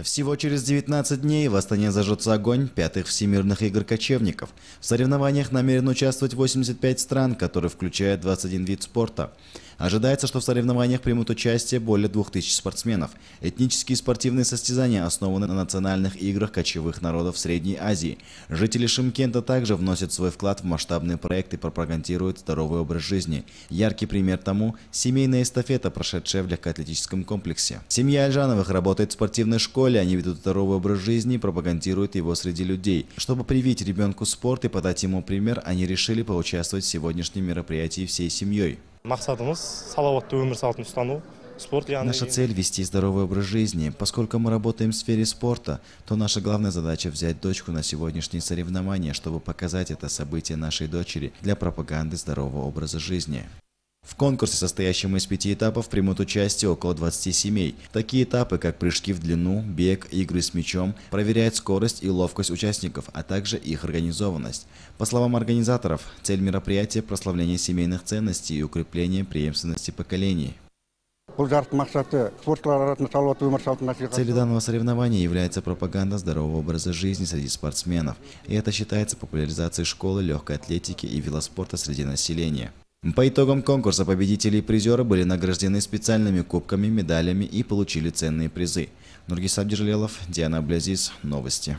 Всего через 19 дней в Астане зажжется огонь пятых всемирных игр кочевников. В соревнованиях намерен участвовать 85 стран, которые включают 21 вид спорта. Ожидается, что в соревнованиях примут участие более 2000 спортсменов. Этнические спортивные состязания основаны на национальных играх кочевых народов Средней Азии. Жители Шимкента также вносят свой вклад в масштабный проект и пропагандируют здоровый образ жизни. Яркий пример тому – семейная эстафета, прошедшая в легкоатлетическом комплексе. Семья Альжановых работает в спортивной школе, школе, они ведут здоровый образ жизни и пропагандируют его среди людей. Чтобы привить ребенку спорт и подать ему пример, они решили поучаствовать в сегодняшнем мероприятии всей семьей. Наша цель – вести здоровый образ жизни. Поскольку мы работаем в сфере спорта, то наша главная задача – взять дочку на сегодняшние соревнования, чтобы показать это событие нашей дочери для пропаганды здорового образа жизни. В конкурсе, состоящем из пяти этапов, примут участие около 20 семей. Такие этапы, как прыжки в длину, бег, игры с мячом, проверяют скорость и ловкость участников, а также их организованность. По словам организаторов, цель мероприятия – прославление семейных ценностей и укрепление преемственности поколений. Целью данного соревнования является пропаганда здорового образа жизни среди спортсменов, и это считается популяризацией школы легкой атлетики и велоспорта среди населения. По итогам конкурса победители и призеры были награждены специальными кубками, медалями и получили ценные призы. Нургис Абдержелелов, Диана Аблязис, Новости.